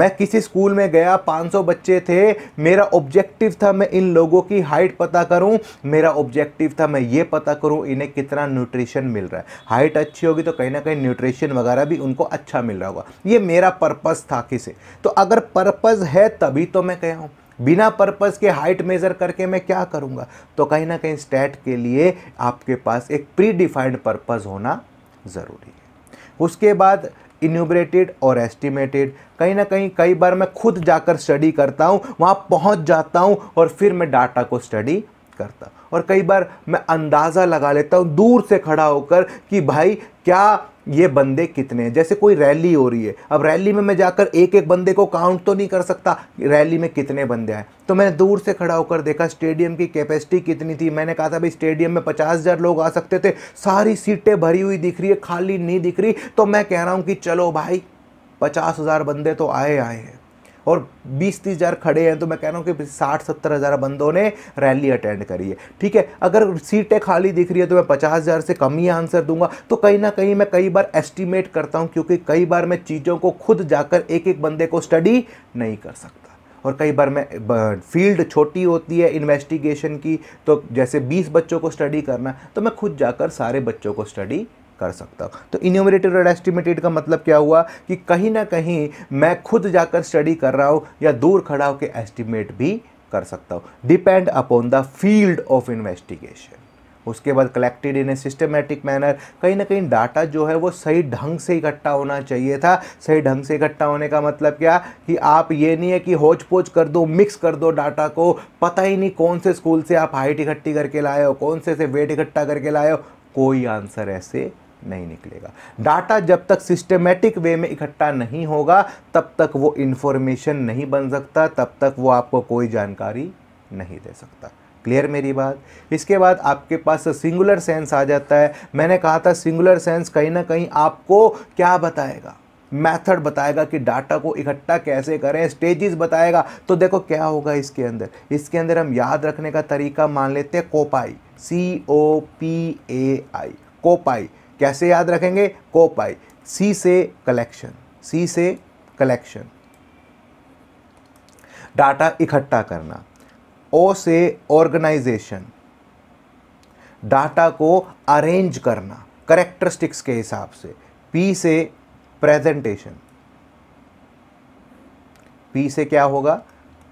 मैं किसी स्कूल में गया 500 बच्चे थे मेरा ऑब्जेक्टिव था मैं इन लोगों की हाइट पता करूं मेरा ऑब्जेक्टिव था मैं ये पता करूं इन्हें कितना न्यूट्रिशन मिल रहा है हाइट अच्छी होगी तो कहीं ना कहीं न्यूट्रिशन वगैरह भी उनको अच्छा मिल रहा होगा ये मेरा पर्पज़ था किसे तो अगर पर्पज़ है तभी तो मैं गया हूँ बिना पर्पज़ के हाइट मेज़र करके मैं क्या करूँगा तो कहीं ना कहीं स्टैट के लिए आपके पास एक प्री डिफाइंड पर्पज़ होना ज़रूरी है उसके बाद इन्यूबरेटेड और एस्टिमेटेड कहीं ना कहीं कई बार मैं खुद जाकर स्टडी करता हूँ वहाँ पहुँच जाता हूँ और फिर मैं डाटा को स्टडी करता और कई बार मैं अंदाज़ा लगा लेता हूँ दूर से खड़ा होकर कि भाई क्या ये बंदे कितने हैं जैसे कोई रैली हो रही है अब रैली में मैं जाकर एक एक बंदे को काउंट तो नहीं कर सकता रैली में कितने बंदे आए तो मैंने दूर से खड़ा होकर देखा स्टेडियम की कैपेसिटी कितनी थी मैंने कहा था भाई स्टेडियम में पचास हज़ार लोग आ सकते थे सारी सीटें भरी हुई दिख रही है खाली नहीं दिख रही तो मैं कह रहा हूँ कि चलो भाई पचास हज़ार बंदे तो आए आए हैं और बीस तीस हज़ार खड़े हैं तो मैं कह रहा हूँ कि साठ सत्तर हज़ार बंदों ने रैली अटेंड करी है ठीक है अगर सीटें खाली दिख रही है तो मैं पचास हज़ार से कम ही आंसर दूंगा तो कहीं ना कहीं मैं कई बार एस्टिमेट करता हूँ क्योंकि कई बार मैं चीज़ों को खुद जाकर एक एक बंदे को स्टडी नहीं कर सकता और कई बार मैं फील्ड छोटी होती है इन्वेस्टिगेशन की तो जैसे 20 बच्चों को स्टडी करना तो मैं खुद जाकर सारे बच्चों को स्टडी कर सकता तो इन्यूमरेटेड और एस्टिमेटेड का मतलब क्या हुआ कि कहीं ना कहीं मैं खुद जाकर स्टडी कर रहा हूँ या दूर खड़ा होकर एस्टिमेट भी कर सकता हूँ depend upon the field of investigation उसके बाद collected in a systematic manner कहीं ना कहीं डाटा जो है वो सही ढंग से इकट्ठा होना चाहिए था सही ढंग से इकट्ठा होने का मतलब क्या कि आप ये नहीं है कि होच पोच कर दो मिक्स कर दो डाटा को पता ही नहीं कौन से स्कूल से आप हाइट इकट्ठी करके लाए हो कौन से से वेट इकट्ठा करके लाए हो कोई आंसर ऐसे नहीं निकलेगा डाटा जब तक सिस्टमेटिक वे में इकट्ठा नहीं होगा तब तक वो इन्फॉर्मेशन नहीं बन सकता तब तक वो आपको कोई जानकारी नहीं दे सकता क्लियर मेरी बात इसके बाद आपके पास सिंगुलर सेंस आ जाता है मैंने कहा था सिंगुलर सेंस कहीं ना कहीं आपको क्या बताएगा मेथड बताएगा कि डाटा को इकट्ठा कैसे करें स्टेजेस बताएगा तो देखो क्या होगा इसके अंदर इसके अंदर हम याद रखने का तरीका मान लेते हैं कोपाई सी ओ पी ए आई कोपाई कैसे याद रखेंगे कोपाई सी से कलेक्शन सी से कलेक्शन डाटा इकट्ठा करना ओ से ऑर्गेनाइजेशन डाटा को अरेंज करना करेक्टरिस्टिक्स के हिसाब से पी से प्रेजेंटेशन पी से क्या होगा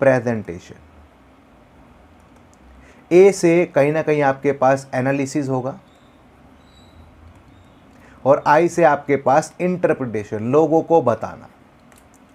प्रेजेंटेशन ए से कहीं ना कहीं आपके पास एनालिसिस होगा और आई से आपके पास इंटरप्रिटेशन लोगों को बताना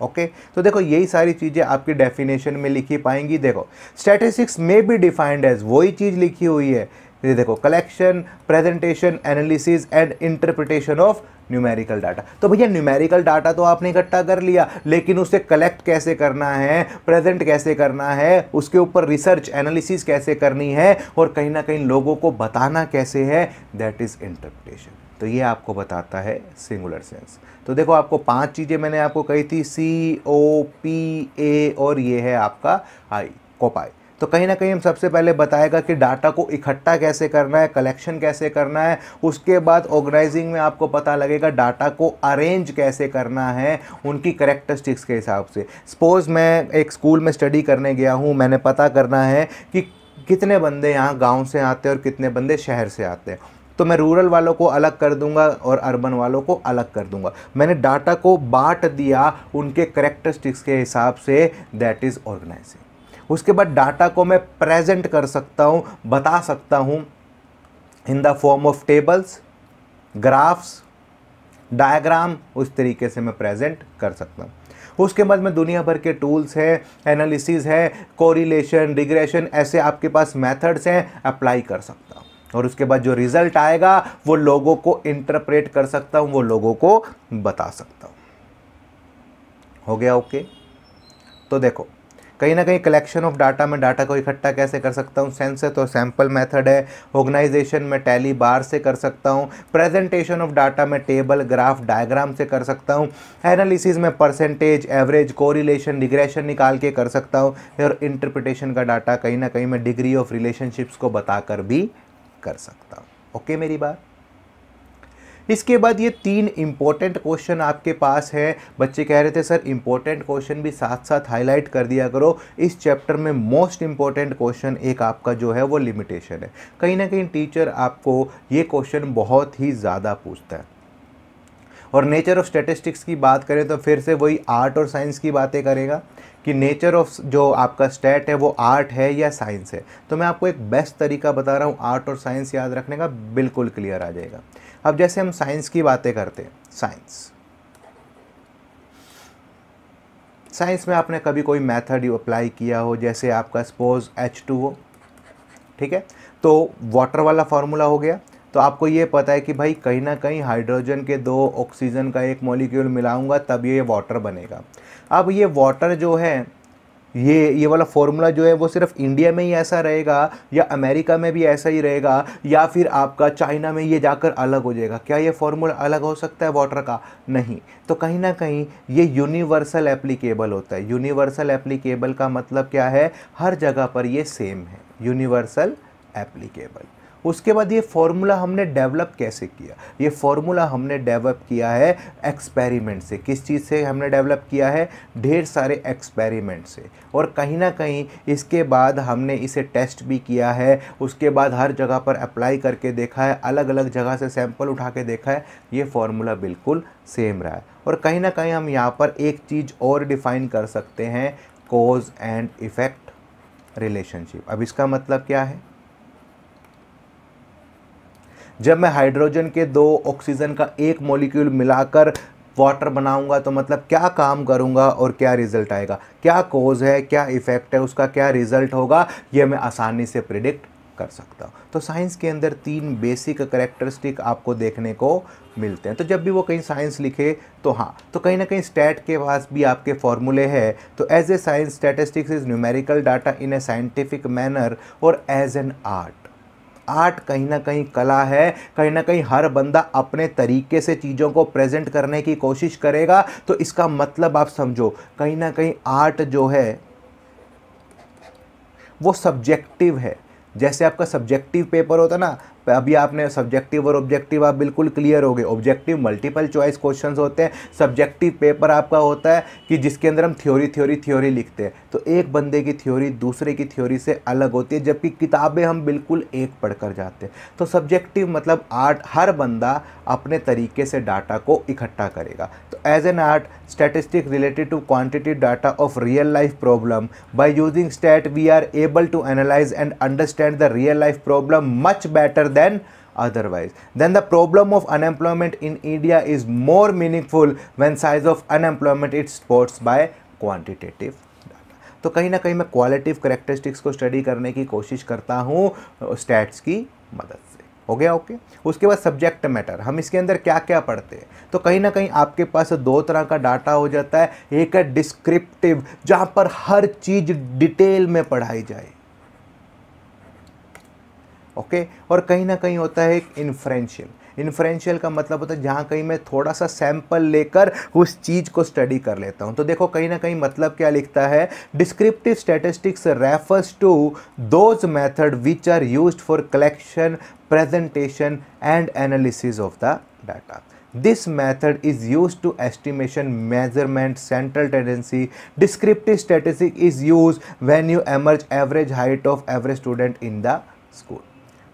ओके okay? तो देखो यही सारी चीज़ें आपकी डेफिनेशन में लिखी पाएंगी देखो स्टैटिस्टिक्स में भी डिफाइंड एज वही चीज़ लिखी हुई है ये देखो collection presentation analysis and interpretation of numerical data तो भैया न्यूमेरिकल डाटा तो आपने इकट्ठा कर लिया लेकिन उसे कलेक्ट कैसे करना है प्रेजेंट कैसे करना है उसके ऊपर रिसर्च एनालिसिस कैसे करनी है और कहीं ना कहीं लोगों को बताना कैसे है दैट इज़ इंटरप्रिटेशन तो ये आपको बताता है सिंगुलर सेंस तो देखो आपको पांच चीज़ें मैंने आपको कही थी सी ओ पी ए और ये है आपका आई कोपाई तो कहीं ना कहीं हम सबसे पहले बताएगा कि डाटा को इकट्ठा कैसे करना है कलेक्शन कैसे करना है उसके बाद ऑर्गेनाइजिंग में आपको पता लगेगा डाटा को अरेंज कैसे करना है उनकी करेक्टरिस्टिक्स के हिसाब से सपोज मैं एक स्कूल में स्टडी करने गया हूँ मैंने पता करना है कि कितने बंदे यहाँ गांव से आते हैं और कितने बंदे शहर से आते हैं तो मैं रूरल वालों को अलग कर दूंगा और अर्बन वालों को अलग कर दूंगा मैंने डाटा को बांट दिया उनके करेक्टरिस्टिक्स के हिसाब से दैट इज़ ऑर्गेनाइजिंग उसके बाद डाटा को मैं प्रेजेंट कर सकता हूँ बता सकता हूँ in the form of tables graphs diagram उस तरीके से मैं प्रेजेंट कर सकता हूँ उसके बाद में दुनिया भर के टूल्स हैं एनालिसिस है कोरिलेशन रिग्रेशन ऐसे आपके पास मेथड्स हैं अप्लाई कर सकता हूँ और उसके बाद जो रिजल्ट आएगा वो लोगों को इंटरप्रेट कर सकता हूँ वो लोगों को बता सकता हूँ हो गया ओके तो देखो कहीं ना कहीं कलेक्शन ऑफ डाटा में डाटा को इकट्ठा कैसे कर सकता हूँ सेंस है तो सैम्पल मेथड है ऑर्गेनाइजेशन में टैली बार से कर सकता हूँ प्रेजेंटेशन ऑफ डाटा में टेबल ग्राफ डायग्राम से कर सकता हूँ एनालिसिस में परसेंटेज एवरेज कोरिलेशन रिग्रेशन निकाल के कर सकता हूँ और इंटरप्रिटेशन का डाटा कहीं ना कहीं मैं डिग्री ऑफ रिलेशनशिप्स को बताकर भी कर सकता हूँ ओके मेरी बात इसके बाद ये तीन इम्पोर्टेंट क्वेश्चन आपके पास है बच्चे कह रहे थे सर इम्पोर्टेंट क्वेश्चन भी साथ साथ हाईलाइट कर दिया करो इस चैप्टर में मोस्ट इम्पोर्टेंट क्वेश्चन एक आपका जो है वो लिमिटेशन है कहीं ना कहीं टीचर आपको ये क्वेश्चन बहुत ही ज़्यादा पूछता है और नेचर ऑफ स्टेटिस्टिक्स की बात करें तो फिर से वही आर्ट और साइंस की बातें करेगा कि नेचर ऑफ जो आपका स्टेट है वो आर्ट है या साइंस है तो मैं आपको एक बेस्ट तरीका बता रहा हूँ आर्ट और साइंस याद रखने का बिल्कुल क्लियर आ जाएगा अब जैसे हम साइंस की बातें करते हैं साइंस साइंस में आपने कभी कोई मेथड अप्लाई किया हो जैसे आपका सपोज एच टू हो ठीक है तो वाटर वाला फार्मूला हो गया तो आपको ये पता है कि भाई कहीं ना कहीं हाइड्रोजन के दो ऑक्सीजन का एक मॉलिक्यूल मिलाऊंगा तब ये वाटर बनेगा अब ये वाटर जो है ये ये वाला फॉर्मूला जो है वो सिर्फ इंडिया में ही ऐसा रहेगा या अमेरिका में भी ऐसा ही रहेगा या फिर आपका चाइना में ये जाकर अलग हो जाएगा क्या ये फॉर्मूला अलग हो सकता है वाटर का नहीं तो कहीं ना कहीं ये यूनिवर्सल एप्लीकेबल होता है यूनिवर्सल एप्लीकेबल का मतलब क्या है हर जगह पर ये सेम है यूनिवर्सल एप्लीकेबल उसके बाद ये फॉर्मूला हमने डेवलप कैसे किया ये फॉर्मूला हमने डेवलप किया है एक्सपेरिमेंट से किस चीज़ से हमने डेवलप किया है ढेर सारे एक्सपेरिमेंट से और कहीं ना कहीं इसके बाद हमने इसे टेस्ट भी किया है उसके बाद हर जगह पर अप्लाई करके देखा है अलग अलग जगह से सैंपल उठा के देखा है ये फॉर्मूला बिल्कुल सेम रहा है और कहीं ना कहीं हम यहाँ पर एक चीज़ और डिफाइन कर सकते हैं कॉज एंड इफ़ेक्ट रिलेशनशिप अब इसका मतलब क्या है जब मैं हाइड्रोजन के दो ऑक्सीजन का एक मॉलिक्यूल मिलाकर वाटर बनाऊंगा तो मतलब क्या काम करूंगा और क्या रिजल्ट आएगा क्या कोज है क्या इफ़ेक्ट है उसका क्या रिजल्ट होगा यह मैं आसानी से प्रिडिक्ट कर सकता हूँ तो साइंस के अंदर तीन बेसिक करेक्टरिस्टिक आपको देखने को मिलते हैं तो जब भी वो कहीं साइंस लिखे तो हाँ तो कहीं ना कहीं स्टैट के पास भी आपके फॉर्मूले हैं तो as a science statistics is numerical data in a scientific manner और एज एन आर्ट आर्ट कहीं ना कहीं कला है कहीं ना कहीं हर बंदा अपने तरीके से चीज़ों को प्रेजेंट करने की कोशिश करेगा तो इसका मतलब आप समझो कहीं ना कहीं आर्ट जो है वो सब्जेक्टिव है जैसे आपका सब्जेक्टिव पेपर होता ना अभी आपने सब्जेक्टिव और ऑब्जेक्टिव आप बिल्कुल क्लियर हो गए ऑब्जेक्टिव मल्टीपल चॉइस क्वेश्चन होते हैं सब्जेक्टिव पेपर आपका होता है कि जिसके अंदर हम थ्योरी थ्योरी थ्योरी लिखते हैं तो एक बंदे की थ्योरी दूसरे की थ्योरी से अलग होती है जबकि किताबें हम बिल्कुल एक पढ़कर जाते हैं तो सब्जेक्टिव मतलब आर्ट हर बंदा अपने तरीके से डाटा को इकट्ठा करेगा तो as an art statistic related to quantity data of real life problem by using stat we are able to analyse and understand the real life problem much better than otherwise then the problem of unemployment in india is more meaningful when size of unemployment it sports by quantitative तो कहीं ना कहीं मैं qualitative characteristics को study करने की कोशिश करता हूँ स्टैट्स की मदद से हो गया ओके उसके बाद सब्जेक्ट मैटर हम इसके अंदर क्या क्या पढ़ते हैं तो कहीं ना कहीं आपके पास दो तरह का डाटा हो जाता है एक है डिस्क्रिप्टिव जहाँ पर हर चीज़ डिटेल में पढ़ाई जाए ओके और कहीं ना कहीं होता है एक इन्फ्रेंशियल इन्फ्रेंशियल का मतलब होता है जहाँ कहीं मैं थोड़ा सा सैंपल लेकर उस चीज़ को स्टडी कर लेता हूँ तो देखो कहीं ना कहीं मतलब क्या लिखता है descriptive statistics refers to those method which are use for collection presentation and analysis of the data this method is use to estimation measurement central tendency descriptive statistic is use when you emerge average height of average student in the school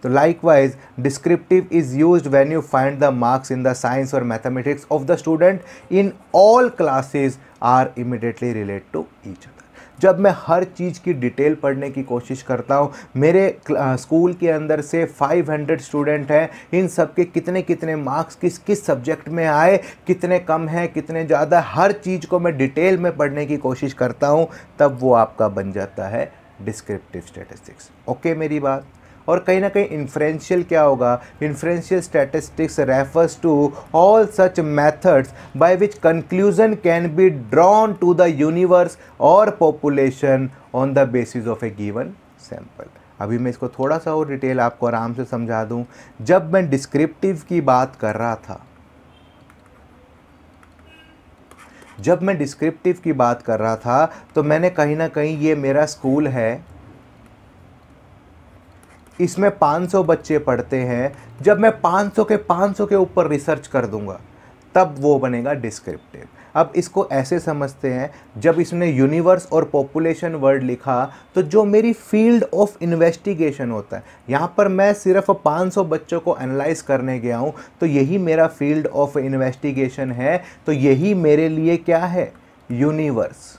तो wise descriptive is use when you find the marks in the science और mathematics of the student in all classes are immediately relate to each other जब मैं हर चीज़ की detail पढ़ने की कोशिश करता हूँ मेरे स्कूल के अंदर से 500 स्टूडेंट हैं इन सब के कितने कितने मार्क्स किस किस सब्जेक्ट में आए कितने कम हैं कितने ज़्यादा हर चीज़ को मैं डिटेल में पढ़ने की कोशिश करता हूँ तब वो आपका बन जाता है डिस्क्रिप्टिव स्टेटिस्टिक्स ओके मेरी बात और कहीं ना कहीं इन्फ्रेंशियल क्या होगा inferential statistics refers to all such methods by which conclusion can be drawn to the universe और population on the basis of a given sample अभी मैं इसको थोड़ा सा और डिटेल आपको आराम से समझा दूं जब मैं डिस्क्रिप्टिव की बात कर रहा था जब मैं डिस्क्रिप्टिव की बात कर रहा था तो मैंने कहीं ना कहीं ये मेरा स्कूल है इसमें 500 बच्चे पढ़ते हैं जब मैं 500 के 500 के ऊपर रिसर्च कर दूंगा तब वो बनेगा डिस्क्रिप्टिव अब इसको ऐसे समझते हैं जब इसने यूनिवर्स और पॉपुलेशन वर्ड लिखा तो जो मेरी फील्ड ऑफ इन्वेस्टिगेशन होता है यहाँ पर मैं सिर्फ 500 बच्चों को एनालाइज करने गया हूँ तो यही मेरा फील्ड ऑफ इन्वेस्टिगेशन है तो यही मेरे लिए क्या है यूनिवर्स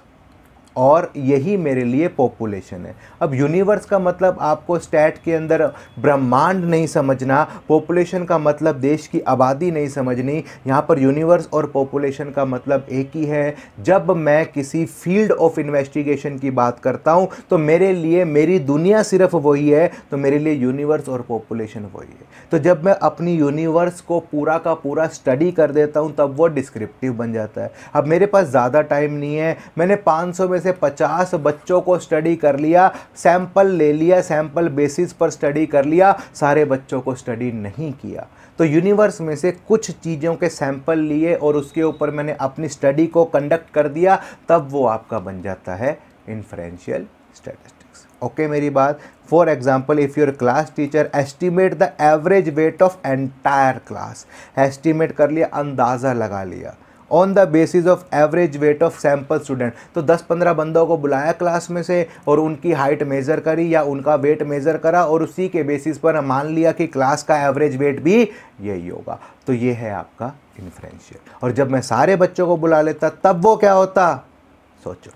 और यही मेरे लिए पॉपुलेशन है अब यूनिवर्स का मतलब आपको स्टैट के अंदर ब्रह्मांड नहीं समझना पॉपुलेशन का मतलब देश की आबादी नहीं समझनी यहाँ पर यूनिवर्स और पॉपुलेशन का मतलब एक ही है जब मैं किसी फील्ड ऑफ इन्वेस्टिगेशन की बात करता हूँ तो मेरे लिए मेरी दुनिया सिर्फ वही है तो मेरे लिए यूनिवर्स और पॉपुलेशन वही है तो जब मैं अपनी यूनिवर्स को पूरा का पूरा स्टडी कर देता हूँ तब वो डिस्क्रिप्टिव बन जाता है अब मेरे पास ज़्यादा टाइम नहीं है मैंने पाँच में से 50 बच्चों को स्टडी कर लिया सैंपल ले लिया सैंपल बेसिस पर स्टडी कर लिया सारे बच्चों को स्टडी नहीं किया तो यूनिवर्स में से कुछ चीज़ों के सैंपल लिए और उसके ऊपर मैंने अपनी स्टडी को कंडक्ट कर दिया तब वो आपका बन जाता है इन्फ्रेंशियल स्टेटिस्टिक्स ओके मेरी बात for example if your class teacher estimate the average weight of entire class estimate कर लिया अंदाज़ा लगा लिया on the basis of average weight of sample student तो 10-15 बंदों को बुलाया क्लास में से और उनकी हाइट मेज़र करी या उनका वेट मेज़र करा और उसी के बेसिस पर मान लिया कि क्लास का एवरेज वेट भी यही होगा तो ये है आपका इन्फ्रेंशियल और जब मैं सारे बच्चों को बुला लेता तब वो क्या होता सोचो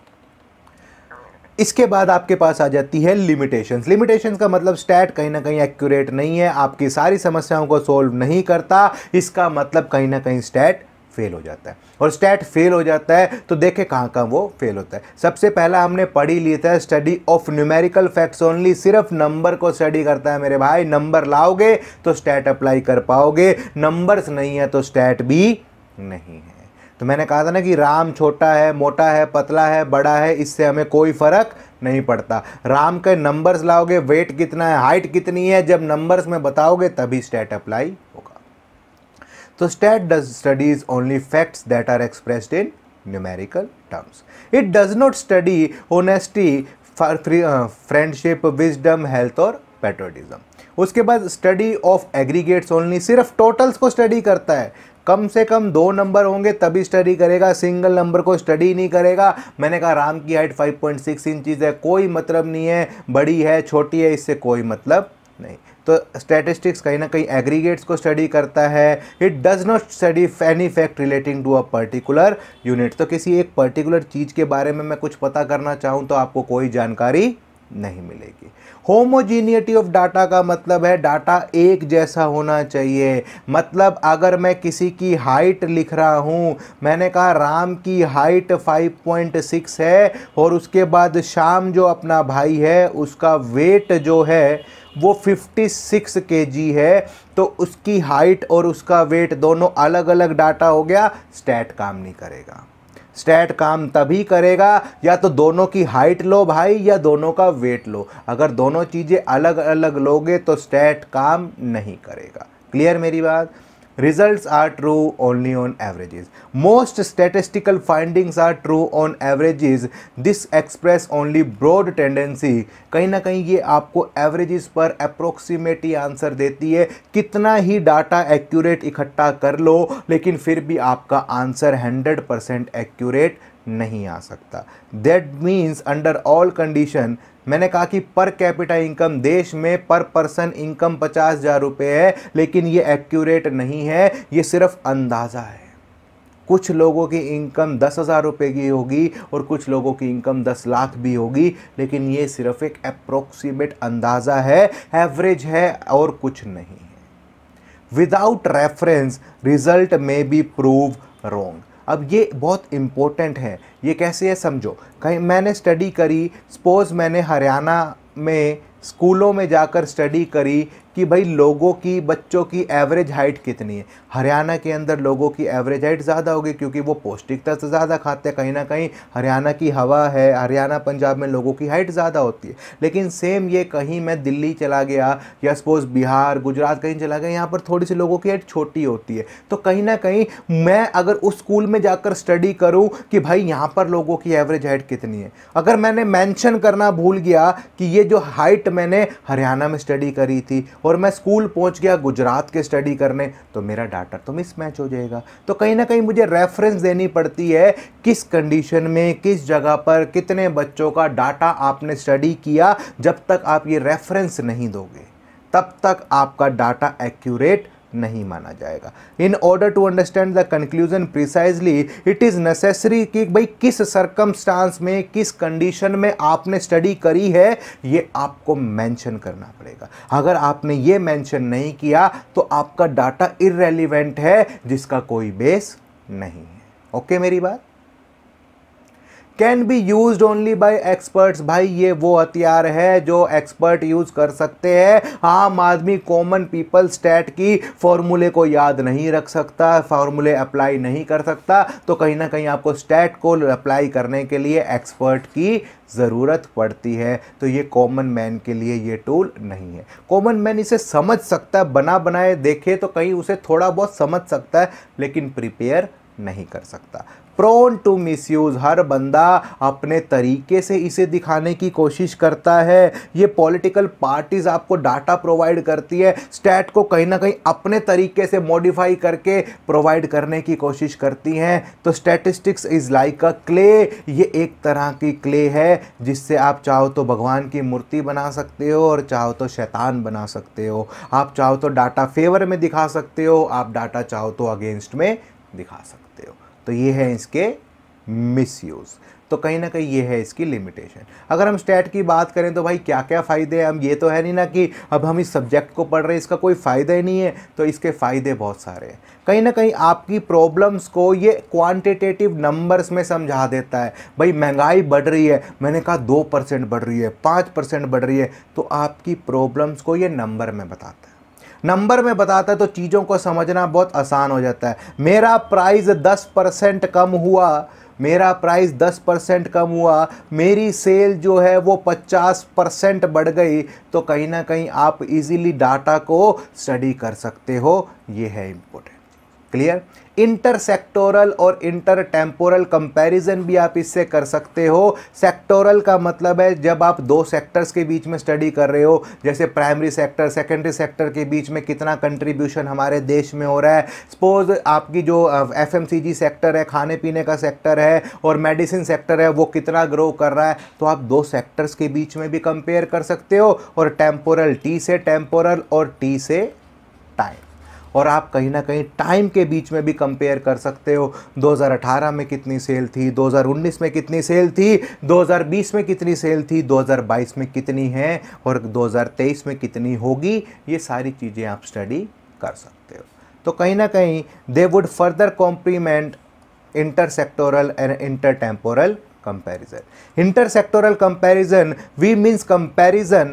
इसके बाद आपके पास आ जाती है लिमिटेशंस लिमिटेशंस का मतलब स्टैट कहीं ना कहीं एक्यूरेट नहीं है आपकी सारी समस्याओं को सोल्व नहीं करता इसका मतलब कहीं ना कहीं स्टैट फेल हो जाता है और स्टैट फेल हो जाता है तो देखें कहाँ कहाँ वो फेल होता है सबसे पहला हमने पढ़ी लिया था study of numerical facts only सिर्फ नंबर को स्टडी करता है मेरे भाई नंबर लाओगे तो स्टैट अप्लाई कर पाओगे नंबर्स नहीं है तो स्टैट भी नहीं है तो मैंने कहा था ना कि राम छोटा है मोटा है पतला है बड़ा है इससे हमें कोई फ़र्क नहीं पड़ता राम के नंबर्स लाओगे वेट कितना है हाइट कितनी है जब नंबर्स में बताओगे तभी स्टैट अप्लाई होगा So STAT does studies only facts that are expressed in numerical terms. It does not study honesty, free, uh, friendship, wisdom, health और पेट्रोटिज्म उसके बाद स्टडी ऑफ एग्रीगेट्स ओनली सिर्फ टोटल्स को study करता है कम से कम दो नंबर होंगे तभी स्टडी करेगा सिंगल नंबर को स्टडी नहीं करेगा मैंने कहा राम की हाइट 5.6 इंचीज है कोई मतलब नहीं है बड़ी है छोटी है इससे कोई मतलब नहीं तो स्टैटिस्टिक्स कहीं ना कहीं एग्रीगेट्स को स्टडी करता है it does not study any fact relating to a particular unit तो किसी एक पर्टिकुलर चीज़ के बारे में मैं कुछ पता करना चाहूँ तो आपको कोई जानकारी नहीं मिलेगी होमोजीनियटी ऑफ डाटा का मतलब है डाटा एक जैसा होना चाहिए मतलब अगर मैं किसी की हाइट लिख रहा हूँ मैंने कहा राम की हाइट 5.6 है और उसके बाद शाम जो अपना भाई है उसका वेट जो है वो 56 जी है तो उसकी हाइट और उसका वेट दोनों अलग अलग डाटा हो गया स्टैट काम नहीं करेगा स्टैट काम तभी करेगा या तो दोनों की हाइट लो भाई या दोनों का वेट लो अगर दोनों चीज़ें अलग अलग लोगे तो स्टैट काम नहीं करेगा क्लियर मेरी बात Results are true only on averages. Most statistical findings are true on averages. This express only broad tendency. कहीं ना कहीं ये आपको averages पर approximate answer आंसर देती है कितना ही डाटा एक्यूरेट इकट्ठा कर लो लेकिन फिर भी आपका आंसर 100 परसेंट एक्यूरेट नहीं आ सकता that means under all condition मैंने कहा कि पर कैपिटा इनकम देश में पर पर्सन इनकम पचास हज़ार रुपये है लेकिन ये एक्यूरेट नहीं है ये सिर्फ अंदाज़ा है कुछ लोगों की इनकम दस हज़ार रुपये की होगी और कुछ लोगों की इनकम दस लाख भी होगी लेकिन ये सिर्फ एक अप्रोक्सीमेट अंदाज़ा है एवरेज है और कुछ नहीं है विदाउट रेफरेंस रिजल्ट में बी प्रूव रोंग अब ये बहुत इम्पोर्टेंट है ये कैसे है समझो कहीं मैंने स्टडी करी सपोज़ मैंने हरियाणा में स्कूलों में जाकर स्टडी करी कि भाई लोगों की बच्चों की एवरेज हाइट कितनी है हरियाणा के अंदर लोगों की एवरेज हाइट ज़्यादा होगी क्योंकि वो पौष्टिकता से ज़्यादा खाते हैं कहीं ना कहीं हरियाणा की हवा है हरियाणा पंजाब में लोगों की हाइट ज़्यादा होती है लेकिन सेम ये कहीं मैं दिल्ली चला गया या सपोज बिहार गुजरात कहीं चला गया यहाँ पर थोड़ी सी लोगों की हाइट छोटी होती है तो कहीं ना कहीं मैं अगर उस स्कूल में जाकर स्टडी करूँ कि भाई यहाँ पर लोगों की एवरेज हाइट कितनी है अगर मैंने मैंशन करना भूल गया कि ये जो हाइट मैंने हरियाणा में स्टडी करी थी और मैं स्कूल पहुंच गया गुजरात के स्टडी करने तो मेरा डाटा तो मिसमैच हो जाएगा तो कहीं ना कहीं मुझे रेफरेंस देनी पड़ती है किस कंडीशन में किस जगह पर कितने बच्चों का डाटा आपने स्टडी किया जब तक आप ये रेफरेंस नहीं दोगे तब तक आपका डाटा एक्यूरेट नहीं माना जाएगा in order to understand the conclusion precisely it is necessary कि भाई किस सर्कमस्टांस में किस कंडीशन में आपने स्टडी करी है ये आपको मेंशन करना पड़ेगा अगर आपने ये मेंशन नहीं किया तो आपका डाटा इरेलीवेंट है जिसका कोई बेस नहीं है ओके मेरी बात can be use only by experts भाई ये वो हथियार है जो एक्सपर्ट यूज कर सकते हैं आम आदमी कॉमन पीपल स्टैट की फॉर्मूले को याद नहीं रख सकता फार्मूले अप्लाई नहीं कर सकता तो कहीं ना कहीं आपको स्टैट को अप्लाई करने के लिए एक्सपर्ट की ज़रूरत पड़ती है तो ये कॉमन मैन के लिए ये टूल नहीं है कॉमन मैन इसे समझ सकता है बना बनाए देखे तो कहीं उसे थोड़ा बहुत समझ सकता है लेकिन प्रिपेयर नहीं कर सकता प्रोन टू मिस हर बंदा अपने तरीके से इसे दिखाने की कोशिश करता है ये पॉलिटिकल पार्टीज आपको डाटा प्रोवाइड करती है स्टैट को कहीं ना कहीं अपने तरीके से मॉडिफाई करके प्रोवाइड करने की कोशिश करती हैं तो statistics is like a clay ये एक तरह की क्ले है जिससे आप चाहो तो भगवान की मूर्ति बना सकते हो और चाहो तो शैतान बना सकते हो आप चाहो तो डाटा फेवर में दिखा सकते हो आप डाटा चाहो तो अगेंस्ट में दिखा सकते तो ये है इसके मिसयूज़ तो कहीं ना कहीं ये है इसकी लिमिटेशन अगर हम स्टैट की बात करें तो भाई क्या क्या फ़ायदे हैं हम ये तो है नहीं ना कि अब हम इस सब्जेक्ट को पढ़ रहे हैं इसका कोई फ़ायदा ही नहीं है तो इसके फ़ायदे बहुत सारे हैं कहीं ना कहीं आपकी प्रॉब्लम्स को ये क्वांटिटेटिव नंबर्स में समझा देता है भाई महंगाई बढ़ रही है मैंने कहा दो परसेंट बढ़ रही है पाँच परसेंट बढ़ रही है तो आपकी प्रॉब्लम्स को ये नंबर में बताता है नंबर में बताता है तो चीज़ों को समझना बहुत आसान हो जाता है मेरा प्राइस दस परसेंट कम हुआ मेरा प्राइस 10 परसेंट कम हुआ मेरी सेल जो है वो 50 परसेंट बढ़ गई तो कहीं ना कहीं आप इजीली डाटा को स्टडी कर सकते हो ये है इम्पोर्टेंट क्लियर इंटरसेक्टोरल और इंटर टेम्पोरल कंपैरिजन भी आप इससे कर सकते हो सेक्टोरल का मतलब है जब आप दो सेक्टर्स के बीच में स्टडी कर रहे हो जैसे प्राइमरी सेक्टर सेकेंडरी सेक्टर के बीच में कितना कंट्रीब्यूशन हमारे देश में हो रहा है सपोज आपकी जो एफ सेक्टर है खाने पीने का सेक्टर है और मेडिसिन सेक्टर है वो कितना ग्रो कर रहा है तो आप दो सेक्टर्स के बीच में भी कंपेयर कर सकते हो और टेम्पोरल टी से टेम्पोरल और टी से और आप कहीं ना कहीं टाइम के बीच में भी कंपेयर कर सकते हो 2018 में कितनी सेल थी 2019 में कितनी सेल थी 2020 में कितनी सेल थी 2022 में कितनी है और 2023 में कितनी होगी ये सारी चीज़ें आप स्टडी कर सकते हो तो कहीं ना कहीं they would further complement intertemporal comparison intersectoral comparison we means comparison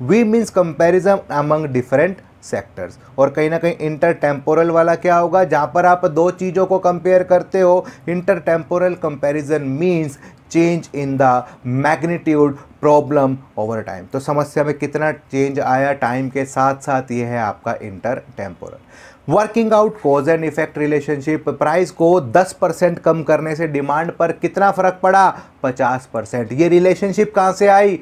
we means comparison among different sectors और कहीं ना कहीं इंटर टेम्पोरल वाला क्या होगा जहाँ पर आप दो चीज़ों को कंपेयर करते हो intertemporal comparison means change in the magnitude problem over time तो समस्या में कितना चेंज आया टाइम के साथ साथ ये है आपका intertemporal working out cause and effect relationship price को 10 परसेंट कम करने से डिमांड पर कितना फर्क पड़ा 50 परसेंट ये रिलेशनशिप कहाँ से आई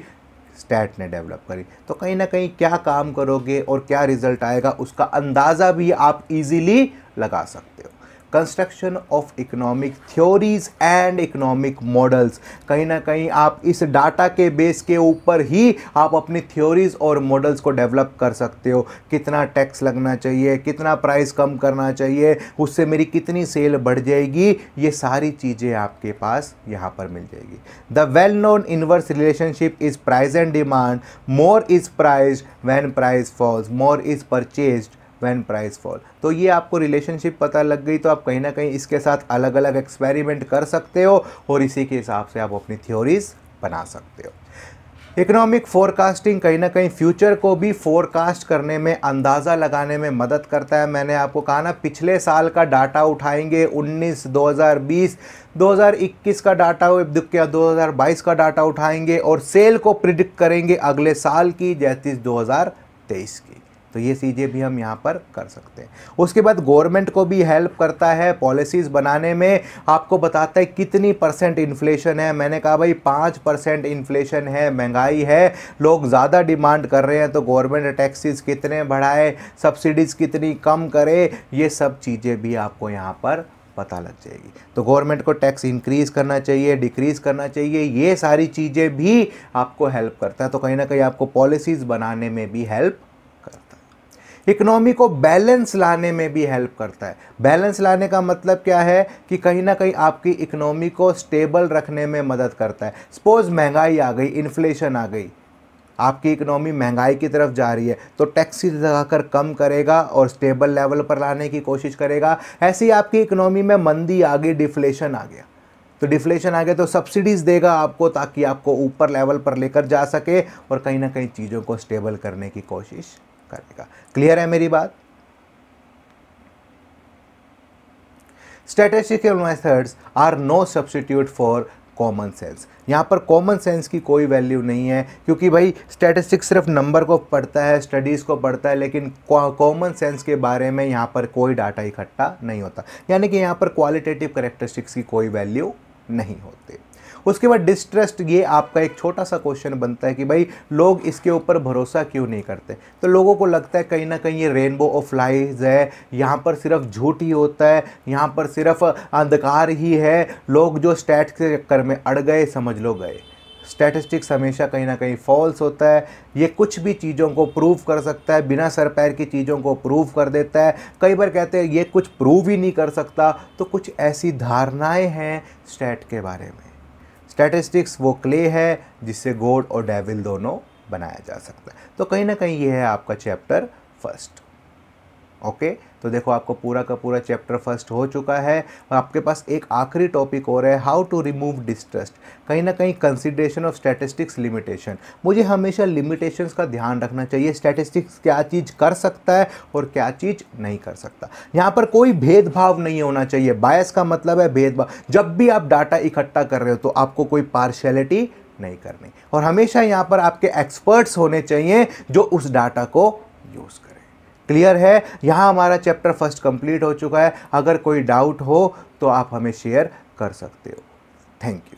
स्टैट ने डेवलप करी तो कहीं ना कहीं क्या काम करोगे और क्या रिजल्ट आएगा उसका अंदाज़ा भी आप इजीली लगा सकते हो construction of economic theories and economic models कहीं ना कहीं आप इस डाटा के बेस के ऊपर ही आप अपनी थ्योरीज और मॉडल्स को डेवलप कर सकते हो कितना टैक्स लगना चाहिए कितना प्राइस कम करना चाहिए उससे मेरी कितनी सेल बढ़ जाएगी ये सारी चीज़ें आपके पास यहाँ पर मिल जाएगी the well known inverse relationship is price and demand more is price when price falls more is purchase when price fall तो ये आपको रिलेशनशिप पता लग गई तो आप कहीं ना कहीं इसके साथ अलग अलग एक्सपेरिमेंट कर सकते हो और इसी के हिसाब से आप अपनी थ्योरीज बना सकते हो इकोनॉमिक फोरकास्टिंग कहीं ना कहीं फ्यूचर को भी फोरकास्ट करने में अंदाज़ा लगाने में मदद करता है मैंने आपको कहा ना पिछले साल का डाटा उठाएंगे 19 2020 2021 का डाटा दो हज़ार बाईस का डाटा उठाएंगे और सेल को प्रिडिक्ट करेंगे अगले साल की जैतीस 2023 की तो ये चीज़ें भी हम यहाँ पर कर सकते हैं उसके बाद गवर्नमेंट को भी हेल्प करता है पॉलिसीज़ बनाने में आपको बताता है कितनी परसेंट इन्फ्लेशन है मैंने कहा भाई पाँच परसेंट इन्फ्लेशन है महंगाई है लोग ज़्यादा डिमांड कर रहे हैं तो गवर्नमेंट टैक्सेस कितने बढ़ाए सब्सिडीज़ कितनी कम करे ये सब चीज़ें भी आपको यहाँ पर पता लग जाएगी तो गवर्नमेंट को टैक्स इंक्रीज़ करना चाहिए डिक्रीज़ करना चाहिए ये सारी चीज़ें भी आपको हेल्प करता है तो कहीं ना कहीं आपको पॉलिसीज़ बनाने में भी हेल्प इकनॉमी को बैलेंस लाने में भी हेल्प करता है बैलेंस लाने का मतलब क्या है कि कहीं ना कहीं आपकी इकनॉमी को स्टेबल रखने में मदद करता है सपोज महंगाई आ गई इन्फ्लेशन आ गई आपकी इकनॉमी महंगाई की तरफ जा रही है तो टैक्सी लगाकर कम करेगा और स्टेबल लेवल पर लाने की कोशिश करेगा ऐसे ही आपकी इकनॉमी में मंदी आ गई डिफ्लेशन आ गया तो डिफ्लेशन आ गया तो सब्सिडीज़ देगा आपको ताकि आपको ऊपर लेवल पर लेकर जा सके और कहीं ना कहीं चीज़ों को स्टेबल करने की कोशिश करेगा क्लियर है मेरी बात statistical methods are no substitute for common sense यहाँ पर कॉमन सेंस की कोई वैल्यू नहीं है क्योंकि भाई स्टेटिस्टिक्स सिर्फ नंबर को पढ़ता है स्टडीज़ को पढ़ता है लेकिन कॉमन सेंस के बारे में यहाँ पर कोई डाटा इकट्ठा नहीं होता यानी कि यहाँ पर क्वालिटेटिव करेक्टरिस्टिक्स की कोई वैल्यू नहीं होती उसके बाद डिस्ट्रस्ट ये आपका एक छोटा सा क्वेश्चन बनता है कि भाई लोग इसके ऊपर भरोसा क्यों नहीं करते तो लोगों को लगता है कहीं ना कहीं ये रेनबो ऑफ लाइज है यहाँ पर सिर्फ झूठ ही होता है यहाँ पर सिर्फ अंधकार ही है लोग जो स्टैट के चक्कर में अड़ गए समझ लो गए स्टैटिस्टिक्स हमेशा कहीं ना कहीं फॉल्स होता है ये कुछ भी चीज़ों को प्रूव कर सकता है बिना सर पैर की चीज़ों को प्रूव कर देता है कई बार कहते हैं ये कुछ प्रूव ही नहीं कर सकता तो कुछ ऐसी धारणाएं हैं स्टैट के बारे में स्टैटिस्टिक्स वो क्ले है जिससे गोड और डेविल दोनों बनाया जा सकता है तो कहीं ना कहीं ये है आपका चैप्टर फर्स्ट ओके तो देखो आपको पूरा का पूरा चैप्टर फर्स्ट हो चुका है और आपके पास एक आखिरी टॉपिक और है हाउ टू रिमूव डिस्ट्रस्ट कहीं ना कहीं कंसिड्रेशन ऑफ स्टैटिस्टिक्स लिमिटेशन मुझे हमेशा लिमिटेशंस का ध्यान रखना चाहिए स्टैटिस्टिक्स क्या चीज़ कर सकता है और क्या चीज़ नहीं कर सकता यहाँ पर कोई भेदभाव नहीं होना चाहिए बायस का मतलब है भेदभाव जब भी आप डाटा इकट्ठा कर रहे हो तो आपको कोई पार्शलिटी नहीं करनी और हमेशा यहाँ पर आपके एक्सपर्ट्स होने चाहिए जो उस डाटा को यूज़ क्लियर है यहाँ हमारा चैप्टर फर्स्ट कंप्लीट हो चुका है अगर कोई डाउट हो तो आप हमें शेयर कर सकते हो थैंक यू